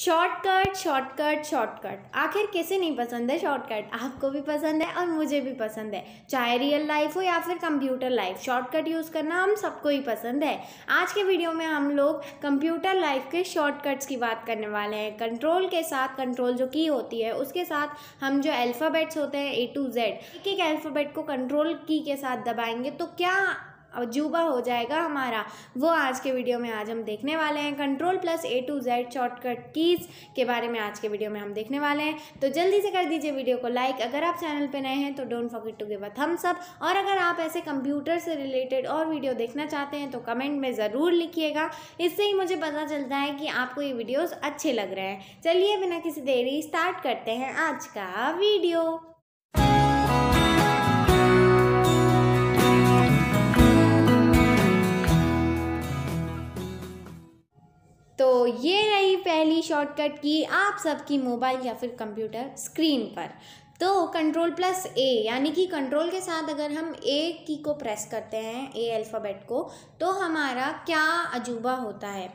shortcut shortcut shortcut आखिर किसे नहीं पसंद है शॉर्टकट आपको भी पसंद है और मुझे भी पसंद है चाहे रियल लाइफ हो या फिर कंप्यूटर लाइफ शॉर्टकट यूज़ करना हम सबको ही पसंद है आज के वीडियो में हम लोग कंप्यूटर लाइफ के शॉर्टकट्स की बात करने वाले हैं कंट्रोल के साथ कंट्रोल जो की होती है उसके साथ हम जो अल्फ़ाबेट्स होते हैं ए टू जेड एक एक अल्फ़ाबेट को कंट्रोल की के साथ दबाएंगे तो क्या अजूबा हो जाएगा हमारा वो आज के वीडियो में आज हम देखने वाले हैं control plus A to Z shortcut keys के बारे में आज के वीडियो में हम देखने वाले हैं तो जल्दी से कर दीजिए वीडियो को लाइक अगर आप चैनल पर नए हैं तो don't forget to give a thumbs up और अगर आप ऐसे कंप्यूटर से रिलेटेड और वीडियो देखना चाहते हैं तो कमेंट में ज़रूर लिखिएगा इससे ही मुझे पता चलता है कि आपको ये वीडियोज़ अच्छे लग रहे हैं चलिए बिना किसी देरी स्टार्ट करते हैं आज का वीडियो शॉर्टकट की आप सबकी मोबाइल या फिर कंप्यूटर स्क्रीन पर तो कंट्रोल प्लस ए यानी कि कंट्रोल के साथ अगर हम ए की को प्रेस करते हैं ए अल्फ़ाबेट को तो हमारा क्या अजूबा होता है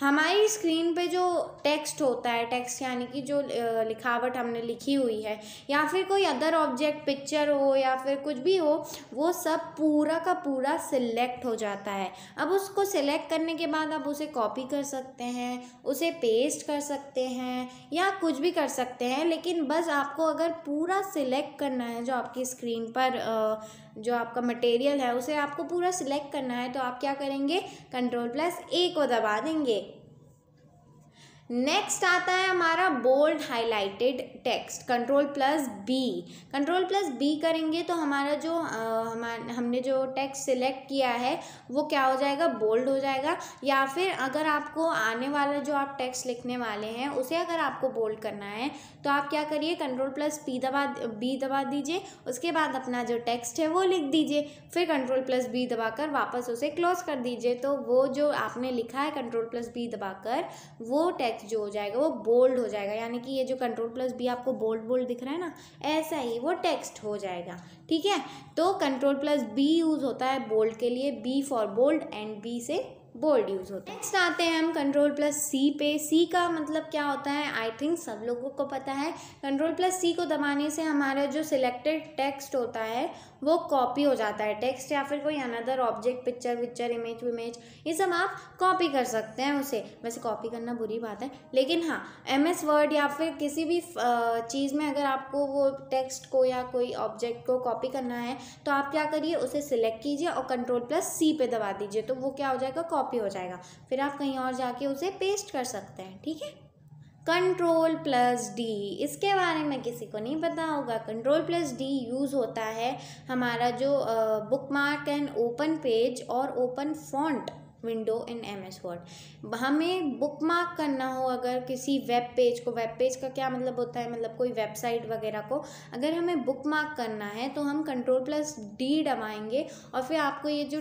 हमारी स्क्रीन पे जो टेक्स्ट होता है टेक्स्ट यानी कि जो लिखावट हमने लिखी हुई है या फिर कोई अदर ऑब्जेक्ट पिक्चर हो या फिर कुछ भी हो वो सब पूरा का पूरा सिलेक्ट हो जाता है अब उसको सिलेक्ट करने के बाद आप उसे कॉपी कर सकते हैं उसे पेस्ट कर सकते हैं या कुछ भी कर सकते हैं लेकिन बस आपको अगर पूरा सिलेक्ट करना है जो आपकी स्क्रीन पर आ, जो आपका मटेरियल है उसे आपको पूरा सिलेक्ट करना है तो आप क्या करेंगे कंट्रोल प्लस ए को दबा देंगे नेक्स्ट आता है हमारा bold highlighted text control plus B control plus B करेंगे तो हमारा जो हम हमने जो टेक्स्ट सिलेक्ट किया है वो क्या हो जाएगा बोल्ड हो जाएगा या फिर अगर आपको आने वाला जो आप टेक्स्ट लिखने वाले हैं उसे अगर आपको बोल्ड करना है तो आप क्या करिए कंट्रोल प्लस पी दबा बी दबा दीजिए उसके बाद अपना जो टेक्स्ट है वो लिख दीजिए फिर कंट्रोल प्लस बी दबाकर वापस उसे क्लोज कर दीजिए तो वो जो आपने लिखा है कंट्रोल प्लस बी दबाकर वो टेक्स्ट एच जो हो जाएगा वो बोल्ड हो जाएगा यानी कि ये जो कंट्रोल प्लस बी आपको बोल्ड बोल्ड दिख रहा है ना ऐसा ही वो टेक्स्ट हो जाएगा ठीक है तो कंट्रोल प्लस बी यूज़ होता है बोल्ड के लिए B for bold and B से बोल्ड यूज़ होता है नेक्स्ट आते हैं हम कंट्रोल प्लस सी पे सी का मतलब क्या होता है आई थिंक सब लोगों को पता है कंट्रोल प्लस सी को दबाने से हमारा जो सिलेक्टेड टेक्स्ट होता है वो कॉपी हो जाता है टेक्स्ट या फिर कोई अनदर ऑब्जेक्ट पिक्चर विक्चर इमेज विमेज ये सब आप कॉपी कर सकते हैं उसे वैसे कॉपी करना बुरी बात है लेकिन हाँ एम एस वर्ड या फिर किसी भी चीज़ में अगर आपको वो टेक्स्ट को या कोई ऑब्जेक्ट को कॉपी करना है तो आप क्या करिए उसे सिलेक्ट कीजिए और कंट्रोल प्लस सी पे दबा दीजिए तो वो क्या हो जाएगा कॉपी कॉपी हो जाएगा फिर आप कहीं और जाके उसे पेस्ट कर सकते हैं ठीक है कंट्रोल प्लस डी इसके बारे में किसी को नहीं पता होगा कंट्रोल प्लस डी यूज़ होता है हमारा जो bookmark and open page और open font window in M S Word हमें बुक मार्क करना हो अगर किसी वेब पेज को वेब पेज का क्या मतलब होता है मतलब कोई वेबसाइट वगैरह को अगर हमें बुक मार्क करना है तो हम कंट्रोल प्लस डी डबाएंगे और फिर आपको ये जो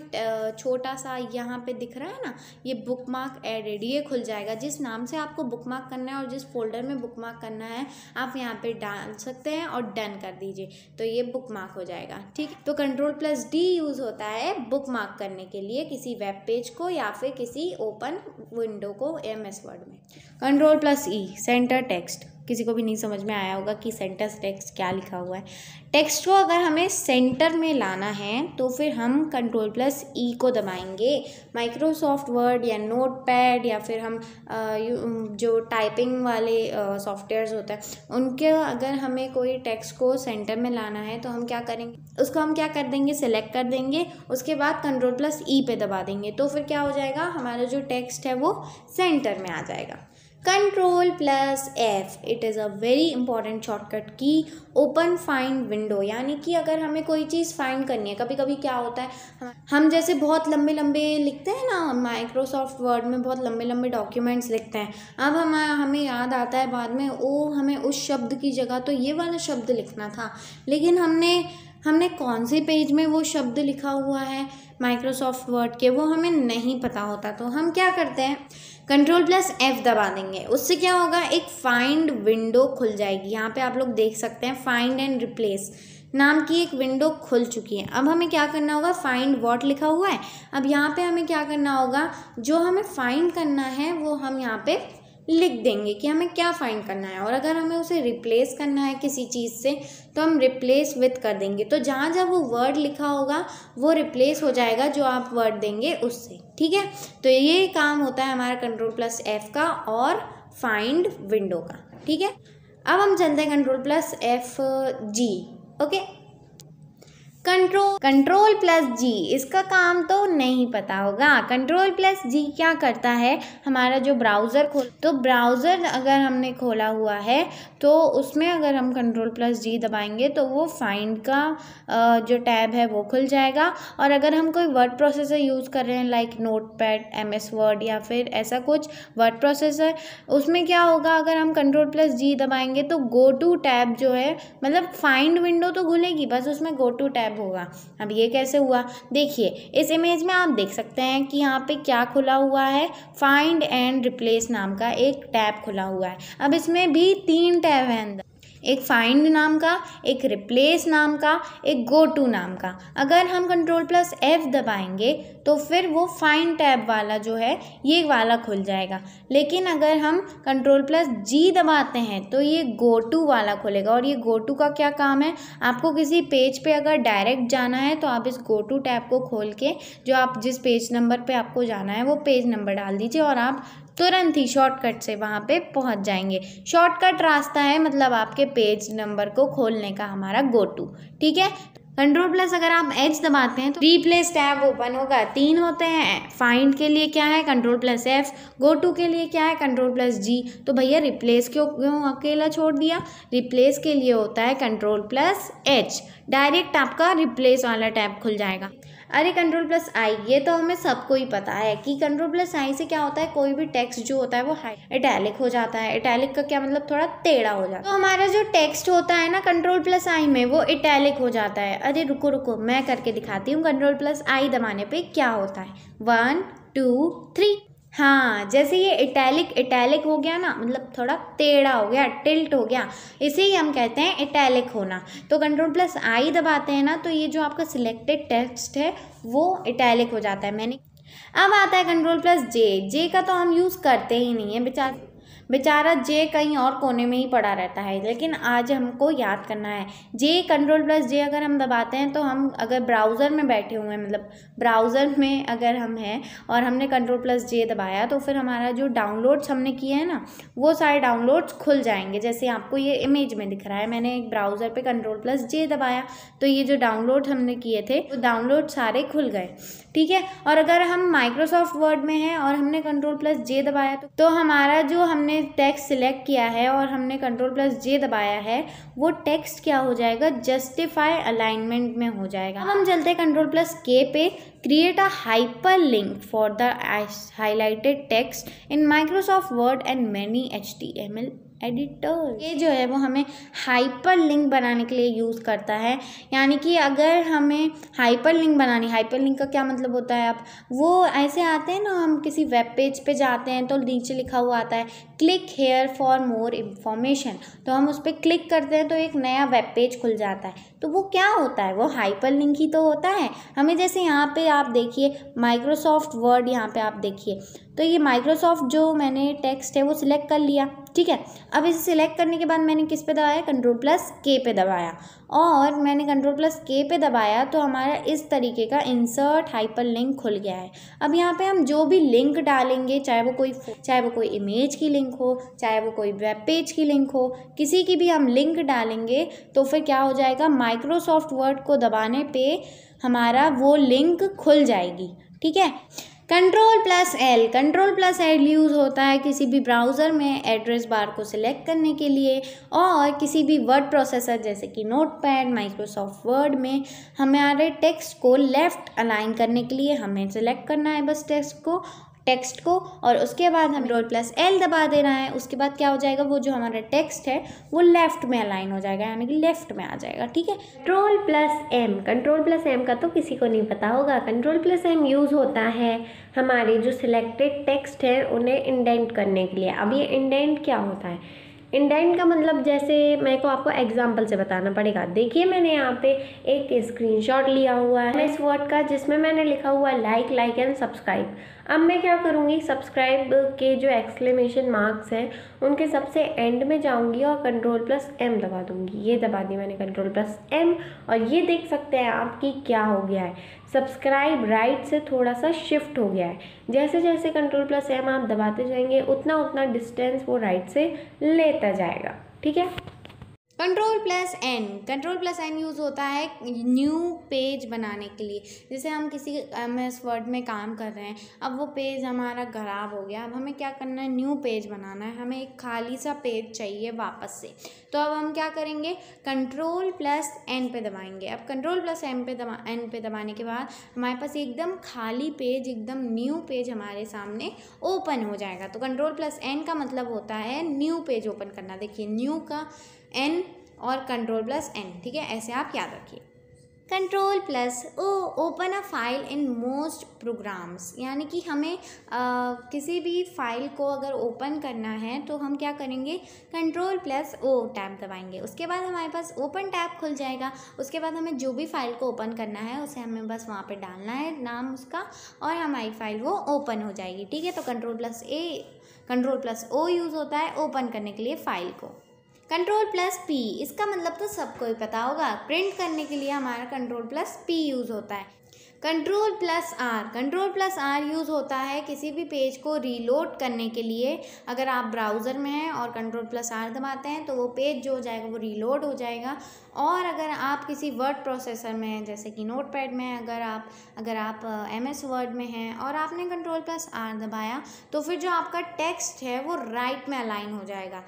छोटा सा यहाँ पे दिख रहा है ना ये बुक मार्क एडेड ये खुल जाएगा जिस नाम से आपको बुक मार्क करना है और जिस फोल्डर में बुक मार्क करना है आप यहाँ पे डाल सकते हैं और डन कर दीजिए तो ये बुक मार्क हो जाएगा ठीक तो कंट्रोल प्लस डी यूज़ होता है बुक मार्क करने के लिए किसी वेब पेज को या फिर किसी ओपन विंडो को एम एस वर्ड में control plus E center text किसी को भी नहीं समझ में आया होगा कि सेंटर टेक्स्ट क्या लिखा हुआ है टेक्स्ट को अगर हमें सेंटर में लाना है तो फिर हम कंट्रोल प्लस ई को दबाएंगे माइक्रोसॉफ्ट वर्ड या नोटपैड या फिर हम जो टाइपिंग वाले सॉफ्टवेयर्स होते हैं उनके अगर हमें कोई टेक्स्ट को सेंटर में लाना है तो हम क्या करेंगे उसको हम क्या कर देंगे सिलेक्ट कर देंगे उसके बाद कंट्रोल प्लस ई पे दबा देंगे तो फिर क्या हो जाएगा हमारा जो टेक्स्ट है वो सेंटर में आ जाएगा control plus F it is a very important shortcut key open find window यानी कि अगर हमें कोई चीज़ फाइंड करनी है कभी कभी क्या होता है हम जैसे बहुत लंबे लंबे लिखते हैं ना माइक्रोसॉफ्ट वर्ड में बहुत लंबे लंबे डॉक्यूमेंट्स लिखते हैं अब हम हमें याद आता है बाद में ओ हमें उस शब्द की जगह तो ये वाला शब्द लिखना था लेकिन हमने हमने कौन से पेज में वो शब्द लिखा हुआ है माइक्रोसॉफ्ट वर्ड के वो हमें नहीं पता होता तो हम क्या करते हैं कंट्रोल प्लस एफ़ दबा देंगे उससे क्या होगा एक फाइंड विंडो खुल जाएगी यहाँ पे आप लोग देख सकते हैं फाइंड एंड रिप्लेस नाम की एक विंडो खुल चुकी है अब हमें क्या करना होगा फाइंड वॉट लिखा हुआ है अब यहाँ पे हमें क्या करना होगा जो हमें फाइंड करना है वो हम यहाँ पे लिख देंगे कि हमें क्या फाइंड करना है और अगर हमें उसे रिप्लेस करना है किसी चीज़ से तो हम रिप्लेस विथ कर देंगे तो जहाँ जहाँ वो वर्ड लिखा होगा वो रिप्लेस हो जाएगा जो आप वर्ड देंगे उससे ठीक है तो ये काम होता है हमारा कंट्रोल प्लस एफ़ का और फाइंड विंडो का ठीक है अब हम चलते हैं control plus F G okay control control plus G इसका काम तो नहीं पता होगा कंट्रोल प्लस जी क्या करता है हमारा जो ब्राउज़र खोल तो ब्राउज़र अगर हमने खोला हुआ है तो उसमें अगर हम कंट्रोल प्लस जी दबाएंगे तो वो फाइंड का जो टैब है वो खुल जाएगा और अगर हम कोई वर्ड प्रोसेसर यूज़ कर रहे हैं like notepad M S Word या फिर ऐसा कुछ वर्ड प्रोसेसर उसमें क्या होगा अगर हम कंट्रोल प्लस जी दबाएंगे तो गो टू टैब जो है मतलब फाइंड विंडो तो खुलेगी बस उसमें गो टू टैब गायब होगा अब ये कैसे हुआ देखिए इस इमेज में आप देख सकते हैं कि यहाँ पे क्या खुला हुआ है फाइंड एंड रिप्लेस नाम का एक टैब खुला हुआ है अब इसमें भी तीन टैब हैं अंदर एक फाइंड नाम का एक रिप्लेस नाम का एक गो टू नाम का अगर हम कंट्रोल प्लस एफ़ दबाएंगे तो फिर वो फाइंड टैब वाला जो है ये वाला खुल जाएगा लेकिन अगर हम कंट्रोल प्लस जी दबाते हैं तो ये गो टू वाला खुलेगा और ये गो टू का क्या काम है आपको किसी पेज पे अगर डायरेक्ट जाना है तो आप इस गो टू टैब को खोल के जो आप जिस पेज नंबर पे आपको जाना है वो पेज नंबर डाल दीजिए और आप तुरंत ही शॉर्टकट से वहाँ पे पहुँच जाएंगे शॉर्टकट रास्ता है मतलब आपके पेज नंबर को खोलने का हमारा गो टू ठीक है कंट्रोल प्लस अगर आप एच दबाते हैं तो रीप्लेस टैब ओपन होगा तीन होते हैं फाइंड के लिए क्या है control plus F go to के लिए क्या है कंट्रोल प्लस जी तो भैया रिप्लेस क्यों क्यों अकेला छोड़ दिया रिप्लेस के लिए होता है कंट्रोल प्लस एच डायरेक्ट आपका रिप्लेस वाला टैब खुल जाएगा अरे कंट्रोल प्लस आई ये तो हमें सबको ही पता है कि कंट्रोल प्लस आई से क्या होता है कोई भी टेक्स्ट जो होता है वो हाई इटैलिक हो जाता है इटैलिक का क्या मतलब थोड़ा टेढ़ा हो जाता है तो हमारा जो टेक्स्ट होता है ना कंट्रोल प्लस आई में वो इटैलिक हो जाता है अरे रुको रुको मैं करके दिखाती हूँ कंट्रोल प्लस आई दबाने पर क्या होता है वन टू थ्री हाँ जैसे ये इटैलिक इटैलिक हो गया ना मतलब थोड़ा टेढ़ा हो गया टिल्ट हो गया इसे ही हम कहते हैं इटैलिक होना तो कंट्रोल प्लस आई दबाते हैं ना तो ये जो आपका सिलेक्टेड टेक्स्ट है वो इटैलिक हो जाता है मैंने अब आता है कंट्रोल प्लस जे जे का तो हम यूज़ करते ही नहीं है बेचारे बेचारा जे कहीं और कोने में ही पड़ा रहता है लेकिन आज हमको याद करना है जे कंट्रोल प्लस जे अगर हम दबाते हैं तो हम अगर ब्राउज़र में बैठे हुए हैं मतलब ब्राउज़र में अगर हम हैं और हमने कंट्रोल प्लस जे दबाया तो फिर हमारा जो डाउनलोड्स हमने किए हैं ना वो सारे डाउनलोड्स खुल जाएंगे जैसे आपको ये इमेज में दिख रहा है मैंने एक ब्राउज़र पर कंट्रोल प्लस जे दबाया तो ये जो डाउनलोड हमने किए थे वो डाउनलोड सारे खुल गए ठीक है और अगर हम माइक्रोसॉफ्ट वर्ड में हैं और हमने कंट्रोल प्लस जे दबाया तो, तो हमारा जो हमने हमने टेक्स्ट सिलेक्ट किया है और हमने कंट्रोल प्लस जे दबाया है वो टेक्स्ट क्या हो जाएगा जस्टिफाई अलाइनमेंट में हो जाएगा अब हम चलते हैं कंट्रोल प्लस के पे create create a hyperlink for the highlighted text in Microsoft Word and many HTML editor ये जो है वो हमें हाइपर लिंक बनाने के लिए यूज़ करता है यानी कि अगर हमें हाइपर लिंक बनानी हाइपर लिंक का क्या मतलब होता है आप वो ऐसे आते हैं ना हम किसी वेब पेज पे जाते हैं तो नीचे लिखा हुआ आता है click here for more information तो हम उस पर क्लिक करते हैं तो एक नया वेब पेज खुल जाता है तो वो क्या होता है वो हाइपर लिंक ही तो होता है हमें जैसे यहाँ पे आप देखिए माइक्रोसॉफ्ट वर्ड यहाँ पे आप देखिए तो ये माइक्रोसॉफ्ट जो मैंने टेक्स्ट है वो सिलेक्ट कर लिया ठीक है अब इसे सिलेक्ट करने के बाद मैंने किस पे दबाया कंट्रोल प्लस के पे दबाया और मैंने कंट्रोल प्लस के पे दबाया तो हमारा इस तरीके का इंसर्ट हाइपर लिंक खुल गया है अब यहाँ पे हम जो भी लिंक डालेंगे चाहे वो कोई चाहे वो कोई इमेज की लिंक लिंक हो चाहे वो कोई वेब पेज की लिंक हो किसी की भी हम लिंक डालेंगे तो फिर क्या हो जाएगा माइक्रोसॉफ्ट वर्ड को दबाने पे हमारा वो लिंक खुल जाएगी ठीक है control plus L control plus L use होता है किसी भी ब्राउज़र में एड्रेस बार को सिलेक्ट करने के लिए और किसी भी वर्ड प्रोसेसर जैसे कि नोटपैड माइक्रोसॉफ्ट वर्ड में हमारे टेक्स्ट को लेफ़्ट अलाइन करने के लिए हमें सेलेक्ट करना है बस टेक्स्ट को टेक्स्ट को और उसके बाद हम रोल प्लस एल दबा देना है उसके बाद क्या हो जाएगा वो जो हमारा टेक्स्ट है वो लेफ्ट में अलाइन हो जाएगा यानी कि लेफ्ट में आ जाएगा ठीक है control plus M control plus M का तो किसी को नहीं पता होगा कंट्रोल प्लस एम यूज़ होता है हमारे जो सिलेक्टेड टेक्स्ट है उन्हें इंडेंट करने के लिए अब ये इंडेंट क्या होता है इंडेंट का मतलब जैसे मेरे को आपको एग्जाम्पल से बताना पड़ेगा देखिए मैंने यहाँ पे एक स्क्रीनशॉट लिया हुआ है इस वर्ड का जिसमें मैंने लिखा हुआ है लाइक लाइक एंड सब्सक्राइब अब मैं क्या करूँगी सब्सक्राइब के जो एक्सक्लेमेशन मार्क्स हैं उनके सबसे एंड में जाऊँगी और कंट्रोल प्लस एम दबा दूँगी ये दबा दी मैंने कंट्रोल प्लस एम और ये देख सकते हैं आप कि क्या हो गया है सब्सक्राइब राइट से थोड़ा सा शिफ्ट हो गया है जैसे जैसे कंट्रोल प्लस एम आप दबाते जाएंगे उतना उतना डिस्टेंस वो राइट से लेता जाएगा ठीक है control plus N control plus N use होता है न्यू पेज बनाने के लिए जैसे हम किसी एम एस वर्ड में काम कर रहे हैं अब वो पेज हमारा ख़राब हो गया अब हमें क्या करना है न्यू पेज बनाना है हमें एक खाली सा पेज चाहिए वापस से तो अब हम क्या करेंगे कंट्रोल प्लस एन पे दबाएंगे अब कंट्रोल प्लस एन पे दबा एन पे दबाने के बाद हमारे पास एकदम खाली पेज एकदम न्यू पेज हमारे सामने ओपन हो जाएगा तो कंट्रोल प्लस एन का मतलब होता है न्यू पेज ओपन करना देखिए न्यू का एन और कंट्रोल प्लस एन ठीक है ऐसे आप याद रखिए control plus O open a file in most programs यानी कि हमें आ, किसी भी फाइल को अगर ओपन करना है तो हम क्या करेंगे कंट्रोल प्लस ओ टैब दबाएंगे उसके बाद हमारे पास ओपन टैब खुल जाएगा उसके बाद हमें जो भी फाइल को ओपन करना है उसे हमें बस वहाँ पे डालना है नाम उसका और हमारी फाइल वो ओपन हो जाएगी ठीक है तो control plus A control plus O use होता है ओपन करने के लिए फाइल को कंट्रोल प्लस पी इसका मतलब तो सबको ही पता होगा प्रिंट करने के लिए हमारा कंट्रोल प्लस पी यूज़ होता है control plus R control plus R use होता है किसी भी पेज को रीलोड करने के लिए अगर आप ब्राउज़र में हैं और कंट्रोल प्लस आर दबाते हैं तो वो पेज जो हो जाएगा वो रीलोड हो जाएगा और अगर आप किसी वर्ड प्रोसेसर में हैं जैसे कि नोट पैड में अगर आप अगर आप एम एस वर्ड में हैं और आपने कंट्रोल प्लस आर दबाया तो फिर जो आपका टेक्स्ट है वो राइट में अलाइन हो जाएगा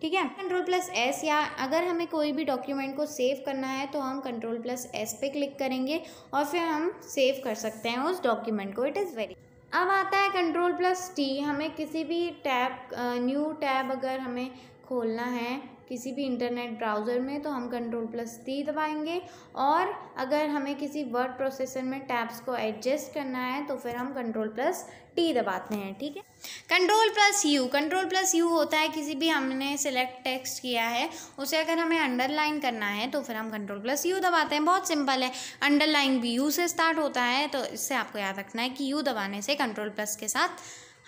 ठीक है कंट्रोल प्लस एस या अगर हमें कोई भी डॉक्यूमेंट को सेव करना है तो हम कंट्रोल प्लस एस पे क्लिक करेंगे और फिर हम सेव कर सकते हैं उस डॉक्यूमेंट को इट इज़ वेरी अब आता है कंट्रोल प्लस टी हमें किसी भी टैब न्यू टैब अगर हमें खोलना है किसी भी इंटरनेट ब्राउज़र में तो हम कंट्रोल प्लस टी दबाएंगे और अगर हमें किसी वर्ड प्रोसेसर में टैब्स को एडजस्ट करना है तो फिर हम कंट्रोल प्लस टी दबाते हैं ठीक है control plus U control plus U होता है किसी भी हमने सिलेक्ट टेक्स्ट किया है उसे अगर हमें अंडरलाइन करना है तो फिर हम कंट्रोल प्लस यू दबाते हैं बहुत सिंपल है अंडरलाइन भी यू से स्टार्ट होता है तो इससे आपको याद रखना है कि यू दबाने से कंट्रोल प्लस के साथ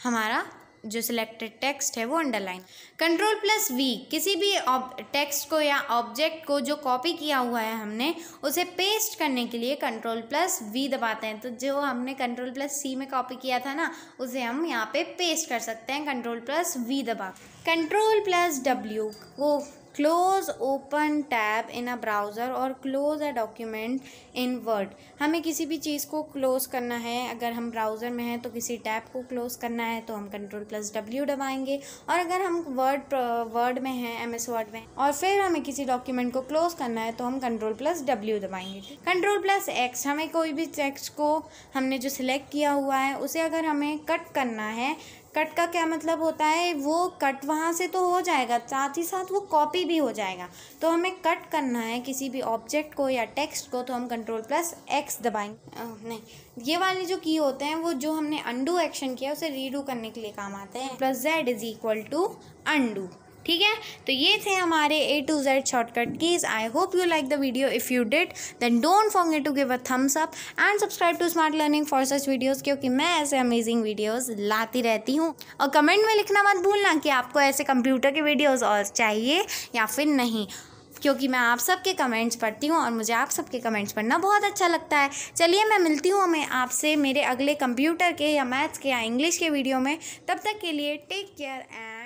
हमारा जो सिलेक्टेड टेक्स्ट है वो अंडरलाइन कंट्रोल प्लस वी किसी भी टेक्स्ट को या ऑब्जेक्ट को जो कॉपी किया हुआ है हमने उसे पेस्ट करने के लिए कंट्रोल प्लस वी दबाते हैं तो जो हमने कंट्रोल प्लस सी में कॉपी किया था ना उसे हम यहाँ पे पेस्ट कर सकते हैं कंट्रोल प्लस वी दबा कंट्रोल प्लस डब्ल्यू को close open tab in a browser और close a document in Word हमें किसी भी चीज़ को क्लोज़ करना है अगर हम ब्राउज़र में हैं तो किसी टैब को क्लोज़ करना है तो हम कंट्रोल प्लस डब्ल्यू दबाएंगे और अगर हम वर्ड वर्ड में हैं एम एस वर्ड में और फिर हमें किसी डॉक्यूमेंट को क्लोज़ करना है तो हम कंट्रोल प्लस डब्ल्यू दबाएंगे कंट्रोल प्लस एक्स हमें कोई भी टेक्स्ट को हमने जो सिलेक्ट किया हुआ है उसे अगर हमें कट करना है कट का क्या मतलब होता है वो कट वहाँ से तो हो जाएगा साथ ही साथ वो कॉपी भी हो जाएगा तो हमें कट करना है किसी भी ऑब्जेक्ट को या टेक्स्ट को तो हम कंट्रोल प्लस एक्स दबाएंगे नहीं ये वाले जो की होते हैं वो जो हमने अंडू एक्शन किया उसे रीडू करने के लिए काम आते हैं plus Z is equal to undo ठीक है तो ये थे हमारे A to Z shortcut keys I hope you like the video if you did then don't forget to give a thumbs up and subscribe to Smart Learning for such videos क्योंकि मैं ऐसे amazing videos लाती रहती हूँ और comment में लिखना मत भूलना कि आपको ऐसे कंप्यूटर के वीडियोज़ और चाहिए या फिर नहीं क्योंकि मैं आप सबके कमेंट्स पढ़ती हूँ और मुझे आप सबके कमेंट्स पढ़ना बहुत अच्छा लगता है चलिए मैं मिलती हूँ मैं आपसे मेरे अगले कंप्यूटर के या मैथ्स के या इंग्लिश के वीडियो में तब तक के लिए टेक केयर एंड